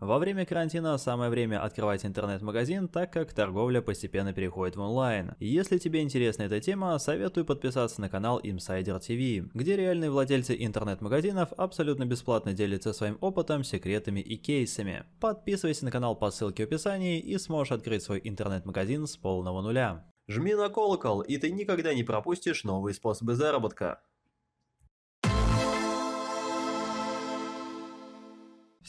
Во время карантина самое время открывать интернет-магазин, так как торговля постепенно переходит в онлайн. Если тебе интересна эта тема, советую подписаться на канал Insider TV, где реальные владельцы интернет-магазинов абсолютно бесплатно делятся своим опытом, секретами и кейсами. Подписывайся на канал по ссылке в описании и сможешь открыть свой интернет-магазин с полного нуля. Жми на колокол, и ты никогда не пропустишь новые способы заработка.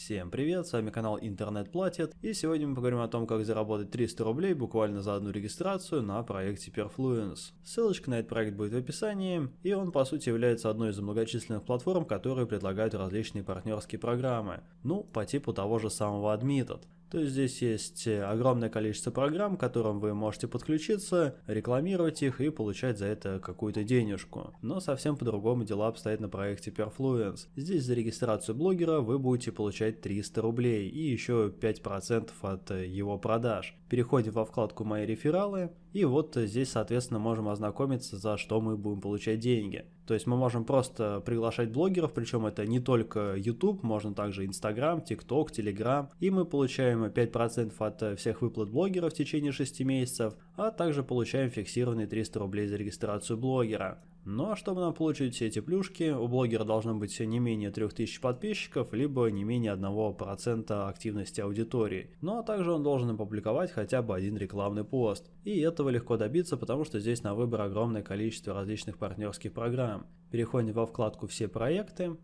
Всем привет, с вами канал Интернет Платит, и сегодня мы поговорим о том, как заработать 300 рублей буквально за одну регистрацию на проекте Perfluence. Ссылочка на этот проект будет в описании, и он по сути является одной из многочисленных платформ, которые предлагают различные партнерские программы, ну, по типу того же самого Admitted. То есть здесь есть э, огромное количество программ, к которым вы можете подключиться, рекламировать их и получать за это какую-то денежку. Но совсем по-другому дела обстоят на проекте Perfluence. Здесь за регистрацию блогера вы будете получать 300 рублей и еще 5% от э, его продаж. Переходим во вкладку «Мои рефералы» и вот здесь, соответственно, можем ознакомиться, за что мы будем получать деньги. То есть мы можем просто приглашать блогеров, причем это не только YouTube, можно также Instagram, TikTok, Telegram. И мы получаем 5% от э, всех выплат блогера в течение 6 месяцев, а также получаем фиксированные 300 рублей за регистрацию блогера. Но ну, а чтобы нам получить все эти плюшки, у блогера должно быть не менее 3000 подписчиков, либо не менее 1% активности аудитории. Ну а также он должен опубликовать хотя бы один рекламный пост. И этого легко добиться, потому что здесь на выбор огромное количество различных партнерских программ. Переходим во вкладку «Все проекты».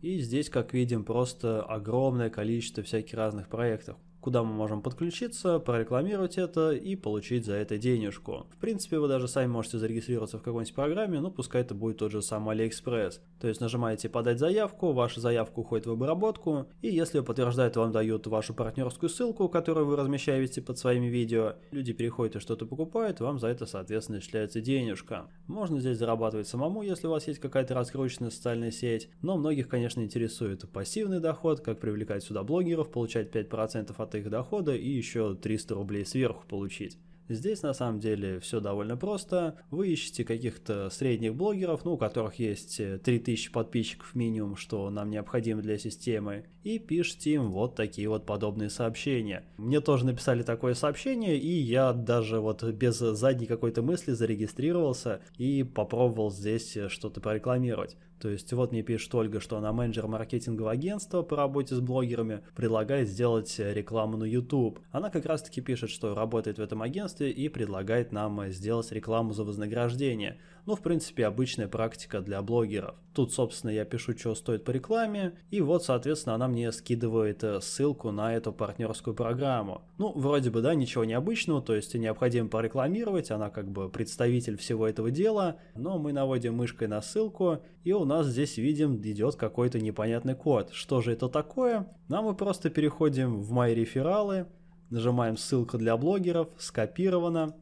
И здесь, как видим, просто огромное количество всяких разных проектов куда мы можем подключиться, прорекламировать это и получить за это денежку. В принципе, вы даже сами можете зарегистрироваться в какой-нибудь программе, но пускай это будет тот же самый AliExpress. То есть нажимаете «Подать заявку», ваша заявка уходит в обработку, и если ее подтверждают, вам дают вашу партнерскую ссылку, которую вы размещаете под своими видео, люди переходят и что-то покупают, вам за это, соответственно, начисляется денежка. Можно здесь зарабатывать самому, если у вас есть какая-то раскрученная социальная сеть, но многих, конечно, интересует пассивный доход, как привлекать сюда блогеров, получать 5% от от их дохода и еще 300 рублей сверху получить. Здесь на самом деле все довольно просто. Вы ищете каких-то средних блогеров, ну, у которых есть 3000 э, подписчиков минимум, что нам необходимо для системы, и пишите им вот такие вот подобные сообщения. Мне тоже написали такое сообщение, и я даже вот без задней какой-то мысли зарегистрировался и попробовал здесь э, что-то прорекламировать. То есть вот мне пишет Ольга, что она менеджер маркетингового агентства по работе с блогерами, предлагает сделать э, рекламу на YouTube. Она как раз таки пишет, что работает в этом агентстве, продукты и предлагает нам э, сделать рекламу за вознаграждение. Ну, в принципе, обычная практика для блогеров. Тут, собственно, я пишу, что стоит по рекламе, и вот, соответственно, она мне скидывает э, ссылку на эту партнерскую программу. Ну, вроде бы, да, ничего необычного, то есть необходимо порекламировать, она как бы представитель всего этого дела, но мы наводим мышкой на ссылку, и у нас здесь видим идет какой-то непонятный код. Что же это такое? Нам мы просто переходим в мои рефералы, Нажимаем ссылка для блогеров, скопировано.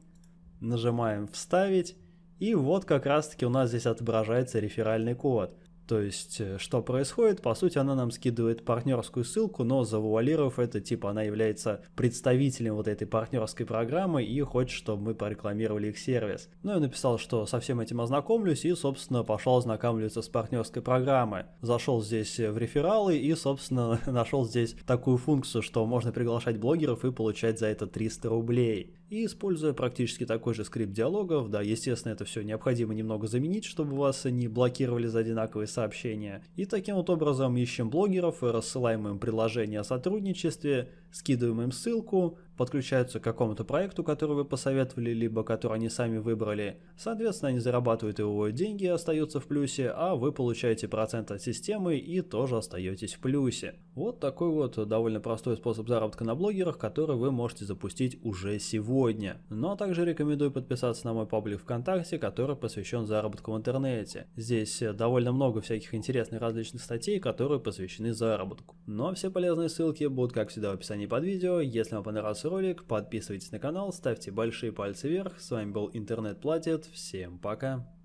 Нажимаем вставить. И вот как раз таки у нас здесь отображается реферальный код. То есть, э, что происходит? По сути, она нам скидывает партнерскую ссылку, но завуалировав это, типа, она является представителем вот этой партнерской программы и хочет, чтобы мы порекламировали их сервис. Ну и написал, что со всем этим ознакомлюсь и, собственно, пошел ознакомливаться с партнерской программой. Зашел здесь э, в рефералы и, собственно, нашел здесь такую функцию, что можно приглашать блогеров и получать за это 300 рублей. И используя практически такой же скрипт диалогов, да, естественно, это все необходимо немного заменить, чтобы вас не блокировали за одинаковые сообщения. И таким вот образом ищем блогеров и рассылаем им предложения о сотрудничестве, скидываем им ссылку, подключаются к какому-то проекту, который вы посоветовали, либо который они сами выбрали. Соответственно, они зарабатывают его деньги, остаются в плюсе, а вы получаете процент от системы и тоже остаетесь в плюсе. Вот такой вот довольно простой способ заработка на блогерах, который вы можете запустить уже сегодня. Но ну, а также рекомендую подписаться на мой паблик ВКонтакте, который посвящен заработку в интернете. Здесь довольно много всяких интересных различных статей, которые посвящены заработку. Но ну, а все полезные ссылки будут, как всегда, в описании описании под видео. Если вам понравился ролик, подписывайтесь на канал, ставьте большие пальцы вверх. С вами был Интернет Платит. Всем пока.